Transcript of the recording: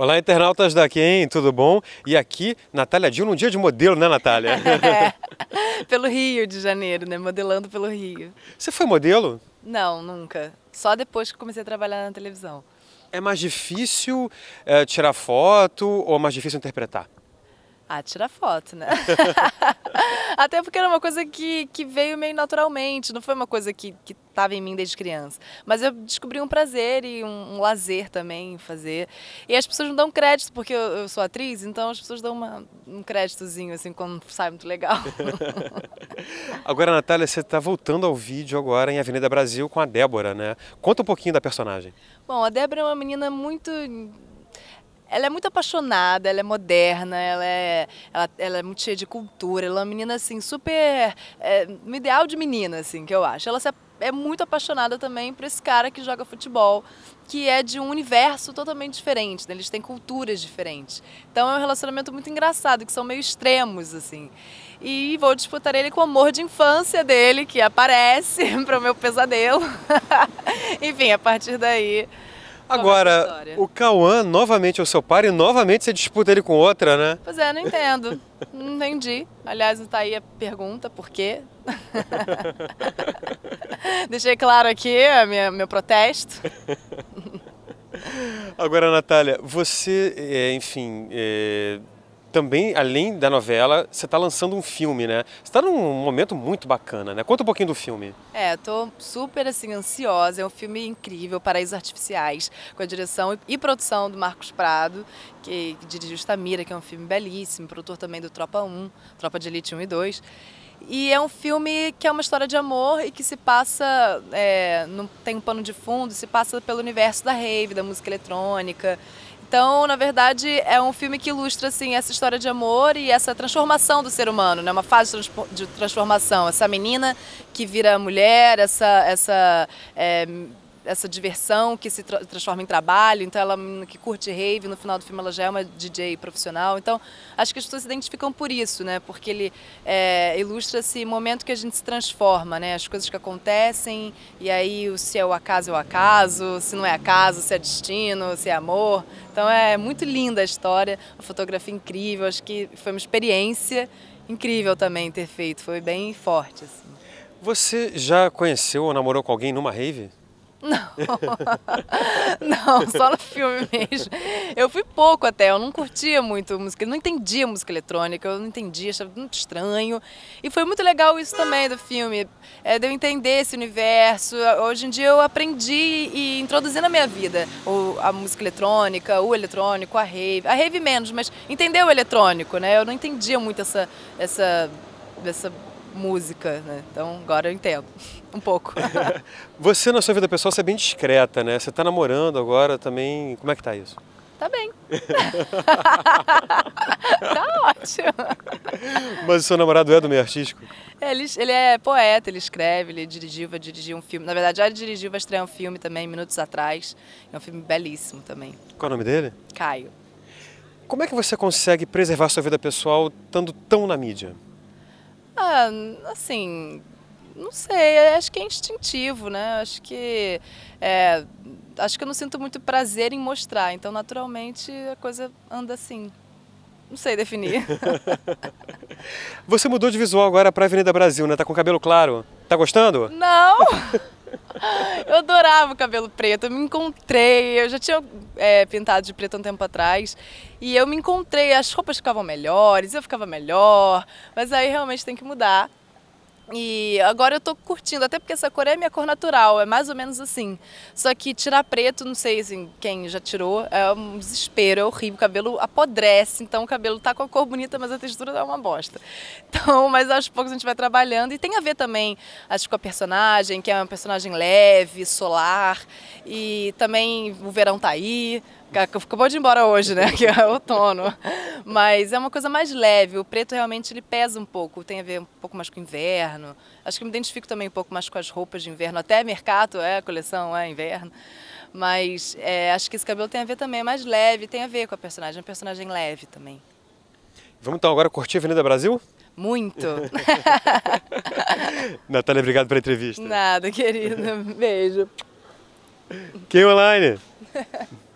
Olá, internautas da Quem, tudo bom? E aqui, Natália Dil, num dia de modelo, né, Natália? é, pelo Rio de Janeiro, né? Modelando pelo Rio. Você foi modelo? Não, nunca. Só depois que comecei a trabalhar na televisão. É mais difícil é, tirar foto ou é mais difícil interpretar? Ah, tirar foto, né? Até porque era uma coisa que, que veio meio naturalmente, não foi uma coisa que, que estava em mim desde criança. Mas eu descobri um prazer e um, um, lazer também em fazer. E as pessoas não dão crédito, porque eu, eu sou atriz, então as pessoas dão uma, um créditozinho, assim, quando sai muito legal. agora, Natália, você está voltando ao vídeo agora em Avenida Brasil com a Débora, né? Conta um pouquinho da personagem. Bom, a Débora é uma menina muito ela é muito apaixonada, ela é moderna, ela é, ela, ela é muito cheia de cultura, ela é uma menina assim, super. É, um ideal de menina, assim, que eu acho. Ela se, é muito apaixonada também por esse cara que joga futebol, que é de um universo totalmente diferente, né? eles têm culturas diferentes. Então é um relacionamento muito engraçado, que são meio extremos, assim. E vou disputar ele com o amor de infância dele, que aparece para o meu pesadelo. Enfim, a partir daí Agora, o Cauã novamente é o seu par e novamente você disputa ele com outra, né? Pois é, não entendo. não entendi. Aliás, tá aí a pergunta, por quê? Deixei claro aqui minha, meu protesto. Agora, Natália, você, é, enfim, é também, além da novela, você está lançando um filme, né? Você está num momento muito bacana, né? Conta um pouquinho do filme. É, estou super, assim, ansiosa. É um filme incrível, Paraísos Artificiais, com a direção e produção do Marcos Prado, que, que dirigiu Stamira, que é um filme belíssimo, produtor também do Tropa 1, Tropa de Elite 1 e 2. E é um filme que é uma história de amor e que se passa, é, não tem um pano de fundo, se passa pelo universo da rave, da música eletrônica, então, na verdade, é um filme que ilustra assim essa história de amor e essa transformação do ser humano, né? Uma fase de transformação. Essa menina que vira mulher, essa essa é, essa diversão que se tra transforma em trabalho. Então, ela é que curte rave, no final do filme ela já é uma DJ profissional. Então, acho que as pessoas se identificam por isso, né? Porque ele é, ilustra esse momento que a gente se transforma, né? As coisas que acontecem e aí se é o acaso é o acaso, se não é acaso, se é destino, se é amor. Então, é muito linda a história, a fotografia incrível. Acho que foi uma experiência incrível também ter feito. Foi bem forte. Assim. Você já conheceu ou namorou com alguém numa rave? Não. não, só no filme mesmo. Eu fui pouco até, eu não curtia muito música, não entendia música eletrônica, eu não entendia, achava muito estranho. E foi muito legal isso também do filme, é, de eu entender esse universo. Hoje em dia eu aprendi e introduzi na minha vida o, a música eletrônica, o eletrônico, a rave. A rave menos, mas entender o eletrônico, né? Eu não entendia muito essa, essa, essa música, né? Então agora eu entendo um pouco. você na sua vida pessoal você é bem discreta, né? Você está namorando agora também. Como é que tá isso? Tá bem. tá ótimo. Mas o seu namorado é do meio artístico? ele, ele, é poeta, ele escreve, ele dirigiu, vai dirigir um filme. Na verdade, já dirigiu, vai estrear um filme também, minutos atrás. É um filme belíssimo também. Qual é o nome dele? Caio. Como é que você consegue preservar sua vida pessoal estando tão na mídia? Ah, assim, não sei, acho que é instintivo, né? Acho que é, acho que eu não sinto muito prazer em mostrar, então naturalmente a coisa anda assim. Não sei definir. Você mudou de visual agora para Avenida Brasil, né? Tá com cabelo claro. Tá gostando? Não. Eu adorava o cabelo preto, eu me encontrei. Eu já tinha é, pintado de preto um tempo atrás e eu me encontrei. As roupas ficavam melhores, eu ficava melhor, mas aí realmente tem que mudar. E agora eu tô curtindo, até porque essa cor é minha cor natural, é mais ou menos assim. Só que tirar preto, não sei assim, quem já tirou, é um desespero, é horrível, o cabelo apodrece, então o cabelo tá com a cor bonita, mas a textura dá tá uma bosta. Então, mas aos poucos a gente vai trabalhando e tem a ver também, acho, com a personagem, que é uma personagem leve, solar, e também o verão tá aí, acabou de ir embora hoje, né? Que é outono. Mas é uma coisa mais leve. O preto realmente ele pesa um pouco, tem a ver um pouco mais com o inverno. Acho que me identifico também um pouco mais com as roupas de inverno. Até mercado é coleção, é inverno. Mas é, acho que esse cabelo tem a ver também, é mais leve, tem a ver com a personagem, é um personagem leve também. Vamos então agora curtir a Avenida Brasil? Muito! Natália, obrigado pela entrevista. Nada, querida. Beijo. Quem é online?